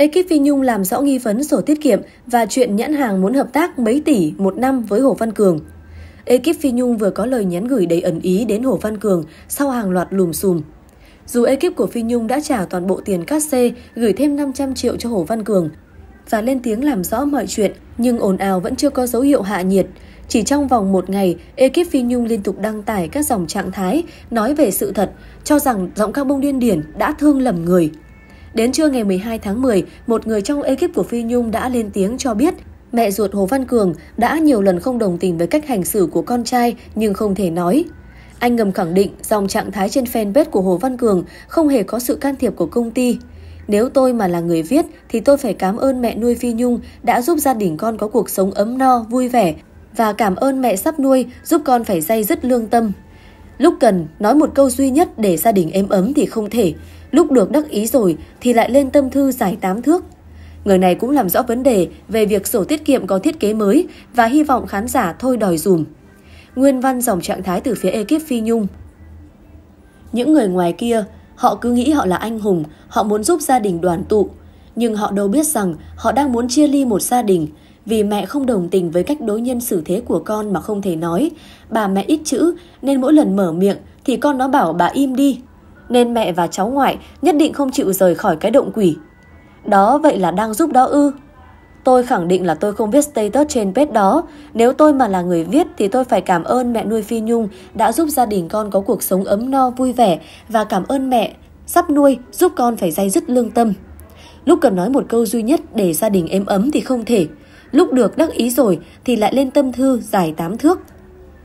Ekip Phi Nhung làm rõ nghi vấn sổ tiết kiệm và chuyện nhãn hàng muốn hợp tác mấy tỷ một năm với Hồ Văn Cường. Ekip Phi Nhung vừa có lời nhắn gửi đầy ẩn ý đến Hồ Văn Cường sau hàng loạt lùm xùm. Dù ekip của Phi Nhung đã trả toàn bộ tiền cát xê, gửi thêm 500 triệu cho Hồ Văn Cường và lên tiếng làm rõ mọi chuyện, nhưng ồn ào vẫn chưa có dấu hiệu hạ nhiệt. Chỉ trong vòng một ngày, ekip Phi Nhung liên tục đăng tải các dòng trạng thái nói về sự thật, cho rằng giọng ca bông điên điển đã thương lầm người. Đến trưa ngày 12 tháng 10, một người trong ekip của Phi Nhung đã lên tiếng cho biết mẹ ruột Hồ Văn Cường đã nhiều lần không đồng tình với cách hành xử của con trai nhưng không thể nói. Anh ngầm khẳng định dòng trạng thái trên fanpage của Hồ Văn Cường không hề có sự can thiệp của công ty. Nếu tôi mà là người viết thì tôi phải cảm ơn mẹ nuôi Phi Nhung đã giúp gia đình con có cuộc sống ấm no, vui vẻ và cảm ơn mẹ sắp nuôi giúp con phải dây dứt lương tâm. Lúc cần, nói một câu duy nhất để gia đình êm ấm thì không thể. Lúc được đắc ý rồi thì lại lên tâm thư giải tám thước. Người này cũng làm rõ vấn đề về việc sổ tiết kiệm có thiết kế mới và hy vọng khán giả thôi đòi dùm. Nguyên văn dòng trạng thái từ phía ekip Phi Nhung. Những người ngoài kia, họ cứ nghĩ họ là anh hùng, họ muốn giúp gia đình đoàn tụ. Nhưng họ đâu biết rằng họ đang muốn chia ly một gia đình, vì mẹ không đồng tình với cách đối nhân xử thế của con mà không thể nói. Bà mẹ ít chữ nên mỗi lần mở miệng thì con nó bảo bà im đi nên mẹ và cháu ngoại nhất định không chịu rời khỏi cái động quỷ. Đó vậy là đang giúp đó ư? Tôi khẳng định là tôi không viết status trên page đó. Nếu tôi mà là người viết thì tôi phải cảm ơn mẹ nuôi Phi Nhung đã giúp gia đình con có cuộc sống ấm no vui vẻ và cảm ơn mẹ sắp nuôi giúp con phải dây dứt lương tâm. Lúc cần nói một câu duy nhất để gia đình êm ấm thì không thể. Lúc được đắc ý rồi thì lại lên tâm thư dài tám thước,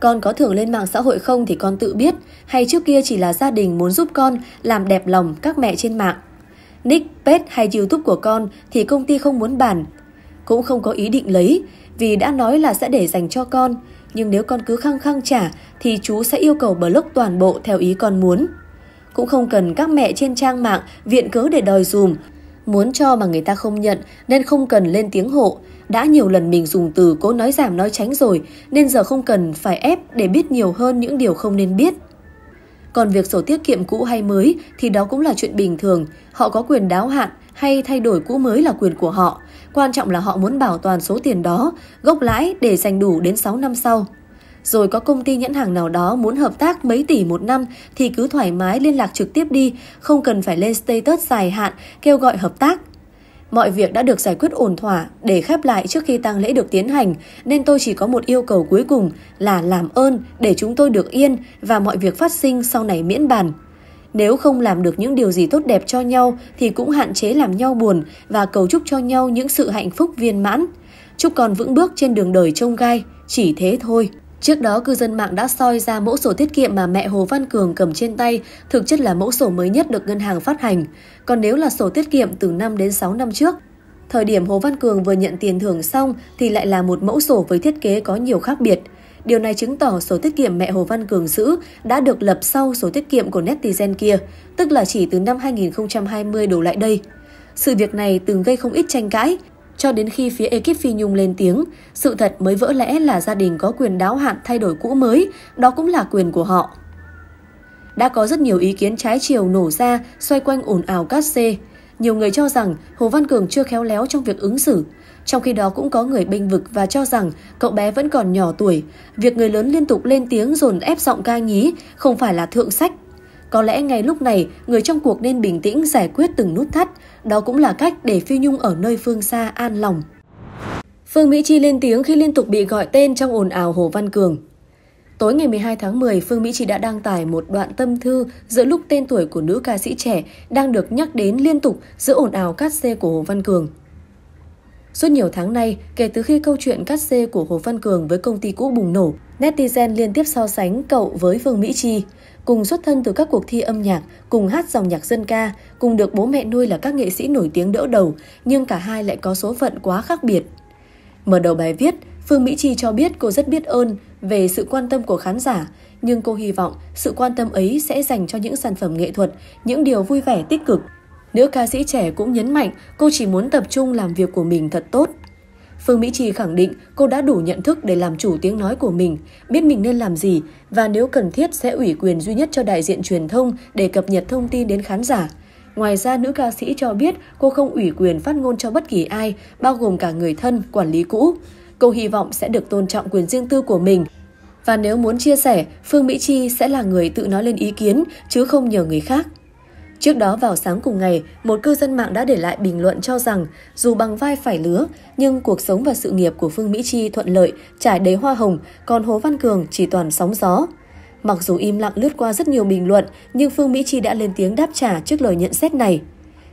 con có thường lên mạng xã hội không thì con tự biết, hay trước kia chỉ là gia đình muốn giúp con làm đẹp lòng các mẹ trên mạng. Nick, Pet hay YouTube của con thì công ty không muốn bàn, cũng không có ý định lấy vì đã nói là sẽ để dành cho con, nhưng nếu con cứ khăng khăng trả thì chú sẽ yêu cầu block toàn bộ theo ý con muốn. Cũng không cần các mẹ trên trang mạng viện cớ để đòi dùm, muốn cho mà người ta không nhận nên không cần lên tiếng hộ. Đã nhiều lần mình dùng từ cố nói giảm nói tránh rồi nên giờ không cần phải ép để biết nhiều hơn những điều không nên biết. Còn việc sổ tiết kiệm cũ hay mới thì đó cũng là chuyện bình thường, họ có quyền đáo hạn hay thay đổi cũ mới là quyền của họ. Quan trọng là họ muốn bảo toàn số tiền đó, gốc lãi để dành đủ đến 6 năm sau rồi có công ty nhãn hàng nào đó muốn hợp tác mấy tỷ một năm thì cứ thoải mái liên lạc trực tiếp đi, không cần phải lên status dài hạn kêu gọi hợp tác. Mọi việc đã được giải quyết ổn thỏa để khép lại trước khi tang lễ được tiến hành, nên tôi chỉ có một yêu cầu cuối cùng là làm ơn để chúng tôi được yên và mọi việc phát sinh sau này miễn bàn. Nếu không làm được những điều gì tốt đẹp cho nhau thì cũng hạn chế làm nhau buồn và cầu chúc cho nhau những sự hạnh phúc viên mãn. Chúc con vững bước trên đường đời trông gai, chỉ thế thôi. Trước đó, cư dân mạng đã soi ra mẫu sổ tiết kiệm mà mẹ Hồ Văn Cường cầm trên tay, thực chất là mẫu sổ mới nhất được ngân hàng phát hành. Còn nếu là sổ tiết kiệm từ 5 đến 6 năm trước, thời điểm Hồ Văn Cường vừa nhận tiền thưởng xong thì lại là một mẫu sổ với thiết kế có nhiều khác biệt. Điều này chứng tỏ sổ tiết kiệm mẹ Hồ Văn Cường giữ đã được lập sau sổ tiết kiệm của netizen kia, tức là chỉ từ năm 2020 đổ lại đây. Sự việc này từng gây không ít tranh cãi, cho đến khi phía ekip Phi Nhung lên tiếng, sự thật mới vỡ lẽ là gia đình có quyền đáo hạn thay đổi cũ mới, đó cũng là quyền của họ. Đã có rất nhiều ý kiến trái chiều nổ ra xoay quanh ồn ào cát xê. Nhiều người cho rằng Hồ Văn Cường chưa khéo léo trong việc ứng xử. Trong khi đó cũng có người bênh vực và cho rằng cậu bé vẫn còn nhỏ tuổi. Việc người lớn liên tục lên tiếng dồn ép giọng ca nhí không phải là thượng sách có lẽ ngay lúc này, người trong cuộc nên bình tĩnh giải quyết từng nút thắt. Đó cũng là cách để Phi Nhung ở nơi phương xa an lòng. Phương Mỹ Chi lên tiếng khi liên tục bị gọi tên trong ồn ào Hồ Văn Cường. Tối ngày 12 tháng 10, Phương Mỹ Chi đã đăng tải một đoạn tâm thư giữa lúc tên tuổi của nữ ca sĩ trẻ đang được nhắc đến liên tục giữa ồn ào cát xê của Hồ Văn Cường. Suốt nhiều tháng nay, kể từ khi câu chuyện cắt xê của Hồ Văn Cường với công ty cũ bùng nổ, netizen liên tiếp so sánh cậu với Phương Mỹ Chi cùng xuất thân từ các cuộc thi âm nhạc, cùng hát dòng nhạc dân ca, cùng được bố mẹ nuôi là các nghệ sĩ nổi tiếng đỡ đầu, nhưng cả hai lại có số phận quá khác biệt. Mở đầu bài viết, Phương Mỹ Chi cho biết cô rất biết ơn về sự quan tâm của khán giả, nhưng cô hy vọng sự quan tâm ấy sẽ dành cho những sản phẩm nghệ thuật, những điều vui vẻ tích cực. Nữ ca sĩ trẻ cũng nhấn mạnh cô chỉ muốn tập trung làm việc của mình thật tốt. Phương Mỹ Trì khẳng định cô đã đủ nhận thức để làm chủ tiếng nói của mình, biết mình nên làm gì và nếu cần thiết sẽ ủy quyền duy nhất cho đại diện truyền thông để cập nhật thông tin đến khán giả. Ngoài ra, nữ ca sĩ cho biết cô không ủy quyền phát ngôn cho bất kỳ ai, bao gồm cả người thân, quản lý cũ. Cô hy vọng sẽ được tôn trọng quyền riêng tư của mình. Và nếu muốn chia sẻ, Phương Mỹ Chi sẽ là người tự nói lên ý kiến, chứ không nhờ người khác. Trước đó vào sáng cùng ngày, một cư dân mạng đã để lại bình luận cho rằng dù bằng vai phải lứa, nhưng cuộc sống và sự nghiệp của Phương Mỹ Chi thuận lợi, trải đầy hoa hồng, còn Hồ Văn Cường chỉ toàn sóng gió. Mặc dù im lặng lướt qua rất nhiều bình luận, nhưng Phương Mỹ Chi đã lên tiếng đáp trả trước lời nhận xét này.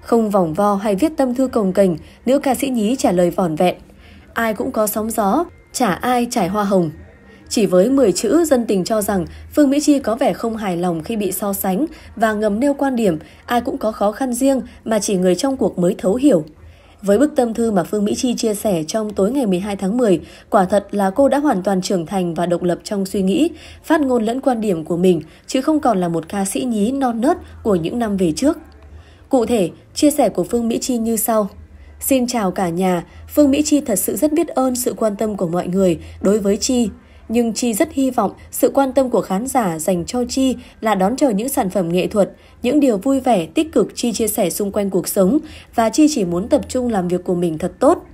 Không vòng vo hay viết tâm thư cồng cành, nữ ca sĩ nhí trả lời vòn vẹn. Ai cũng có sóng gió, chả ai trải hoa hồng. Chỉ với 10 chữ, dân tình cho rằng Phương Mỹ Chi có vẻ không hài lòng khi bị so sánh và ngầm nêu quan điểm ai cũng có khó khăn riêng mà chỉ người trong cuộc mới thấu hiểu. Với bức tâm thư mà Phương Mỹ Chi chia sẻ trong tối ngày 12 tháng 10, quả thật là cô đã hoàn toàn trưởng thành và độc lập trong suy nghĩ, phát ngôn lẫn quan điểm của mình, chứ không còn là một ca sĩ nhí non nớt của những năm về trước. Cụ thể, chia sẻ của Phương Mỹ Chi như sau. Xin chào cả nhà, Phương Mỹ Chi thật sự rất biết ơn sự quan tâm của mọi người đối với Chi nhưng Chi rất hy vọng sự quan tâm của khán giả dành cho Chi là đón chờ những sản phẩm nghệ thuật, những điều vui vẻ, tích cực Chi chia sẻ xung quanh cuộc sống và Chi chỉ muốn tập trung làm việc của mình thật tốt.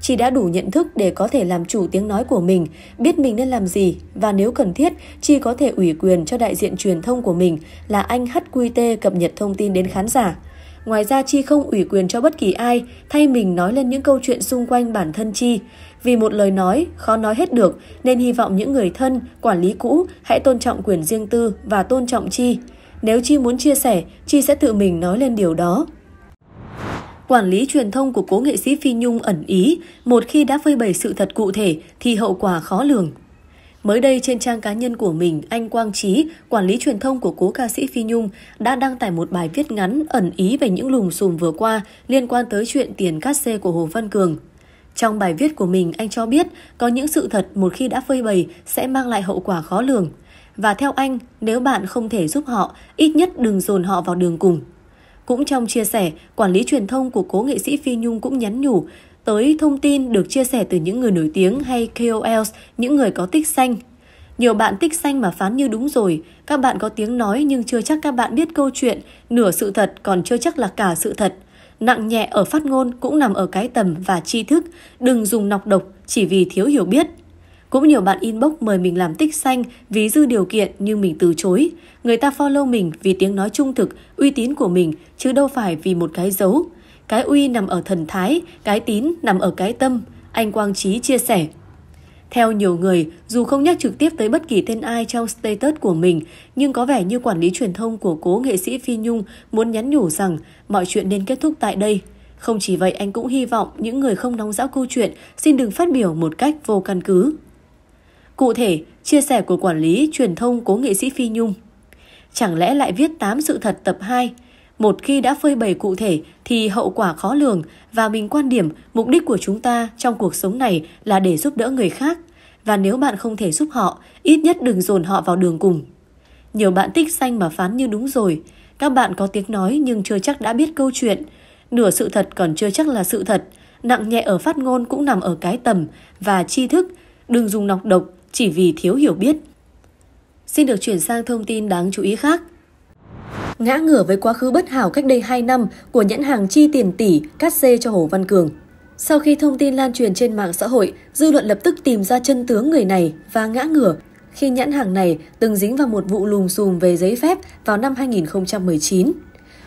Chi đã đủ nhận thức để có thể làm chủ tiếng nói của mình, biết mình nên làm gì và nếu cần thiết, Chi có thể ủy quyền cho đại diện truyền thông của mình là anh HQT cập nhật thông tin đến khán giả. Ngoài ra Chi không ủy quyền cho bất kỳ ai, thay mình nói lên những câu chuyện xung quanh bản thân Chi. Vì một lời nói, khó nói hết được, nên hy vọng những người thân, quản lý cũ hãy tôn trọng quyền riêng tư và tôn trọng Chi. Nếu Chi muốn chia sẻ, Chi sẽ tự mình nói lên điều đó. Quản lý truyền thông của cố nghệ sĩ Phi Nhung ẩn ý, một khi đã phơi bày sự thật cụ thể thì hậu quả khó lường. Mới đây trên trang cá nhân của mình, anh Quang Trí, quản lý truyền thông của cố ca sĩ Phi Nhung, đã đăng tải một bài viết ngắn ẩn ý về những lùm xùm vừa qua liên quan tới chuyện tiền cát xê của Hồ Văn Cường. Trong bài viết của mình, anh cho biết có những sự thật một khi đã phơi bày sẽ mang lại hậu quả khó lường. Và theo anh, nếu bạn không thể giúp họ, ít nhất đừng dồn họ vào đường cùng. Cũng trong chia sẻ, quản lý truyền thông của cố nghệ sĩ Phi Nhung cũng nhắn nhủ tới thông tin được chia sẻ từ những người nổi tiếng hay KOLs, những người có tích xanh. Nhiều bạn tích xanh mà phán như đúng rồi, các bạn có tiếng nói nhưng chưa chắc các bạn biết câu chuyện, nửa sự thật còn chưa chắc là cả sự thật. Nặng nhẹ ở phát ngôn cũng nằm ở cái tầm và tri thức, đừng dùng nọc độc chỉ vì thiếu hiểu biết. Cũng nhiều bạn inbox mời mình làm tích xanh vì dư điều kiện nhưng mình từ chối. Người ta follow mình vì tiếng nói trung thực, uy tín của mình chứ đâu phải vì một cái dấu. Cái uy nằm ở thần thái, cái tín nằm ở cái tâm, anh Quang Trí chia sẻ. Theo nhiều người, dù không nhắc trực tiếp tới bất kỳ tên ai trong status của mình, nhưng có vẻ như quản lý truyền thông của cố nghệ sĩ Phi Nhung muốn nhắn nhủ rằng mọi chuyện nên kết thúc tại đây. Không chỉ vậy, anh cũng hy vọng những người không nóng dão câu chuyện xin đừng phát biểu một cách vô căn cứ. Cụ thể, chia sẻ của quản lý truyền thông cố nghệ sĩ Phi Nhung. Chẳng lẽ lại viết 8 sự thật tập 2, một khi đã phơi bày cụ thể thì hậu quả khó lường và mình quan điểm mục đích của chúng ta trong cuộc sống này là để giúp đỡ người khác. Và nếu bạn không thể giúp họ, ít nhất đừng dồn họ vào đường cùng. Nhiều bạn tích xanh mà phán như đúng rồi. Các bạn có tiếng nói nhưng chưa chắc đã biết câu chuyện. Nửa sự thật còn chưa chắc là sự thật. Nặng nhẹ ở phát ngôn cũng nằm ở cái tầm và tri thức. Đừng dùng nọc độc chỉ vì thiếu hiểu biết. Xin được chuyển sang thông tin đáng chú ý khác ngã ngửa với quá khứ bất hảo cách đây 2 năm của nhãn hàng chi tiền tỷ cắt xê cho Hồ Văn Cường. Sau khi thông tin lan truyền trên mạng xã hội, dư luận lập tức tìm ra chân tướng người này và ngã ngửa khi nhãn hàng này từng dính vào một vụ lùm xùm về giấy phép vào năm 2019.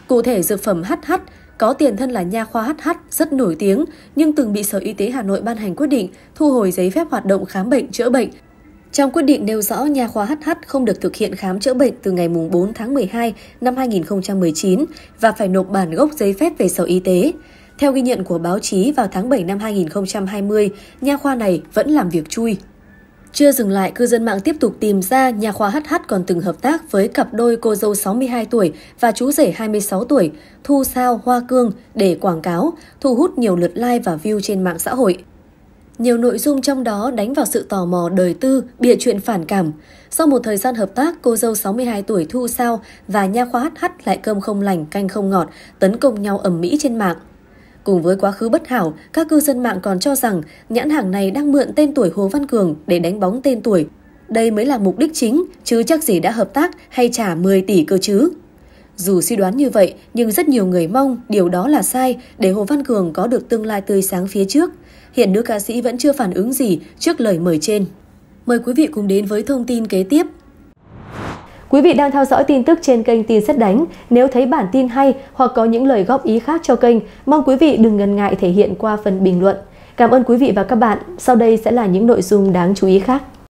Cụ thể dược phẩm HH có tiền thân là nha khoa HH rất nổi tiếng nhưng từng bị Sở Y tế Hà Nội ban hành quyết định thu hồi giấy phép hoạt động khám bệnh chữa bệnh trong quyết định nêu rõ nha khoa HH không được thực hiện khám chữa bệnh từ ngày 4 tháng 12 năm 2019 và phải nộp bản gốc giấy phép về Sở Y tế. Theo ghi nhận của báo chí vào tháng 7 năm 2020, nha khoa này vẫn làm việc chui. Chưa dừng lại, cư dân mạng tiếp tục tìm ra nhà khoa HH còn từng hợp tác với cặp đôi cô dâu 62 tuổi và chú rể 26 tuổi, Thu Sao Hoa Cương để quảng cáo, thu hút nhiều lượt like và view trên mạng xã hội. Nhiều nội dung trong đó đánh vào sự tò mò đời tư, bịa chuyện phản cảm. Sau một thời gian hợp tác, cô dâu 62 tuổi Thu Sao và nha khoa hát hắt lại cơm không lành, canh không ngọt, tấn công nhau ẩm mỹ trên mạng. Cùng với quá khứ bất hảo, các cư dân mạng còn cho rằng nhãn hàng này đang mượn tên tuổi Hồ Văn Cường để đánh bóng tên tuổi. Đây mới là mục đích chính, chứ chắc gì đã hợp tác hay trả 10 tỷ cơ chứ. Dù suy đoán như vậy, nhưng rất nhiều người mong điều đó là sai để Hồ Văn Cường có được tương lai tươi sáng phía trước. Hiện nữ ca sĩ vẫn chưa phản ứng gì trước lời mời trên. Mời quý vị cùng đến với thông tin kế tiếp. Quý vị đang theo dõi tin tức trên kênh Tin Xét Đánh. Nếu thấy bản tin hay hoặc có những lời góp ý khác cho kênh, mong quý vị đừng ngần ngại thể hiện qua phần bình luận. Cảm ơn quý vị và các bạn. Sau đây sẽ là những nội dung đáng chú ý khác.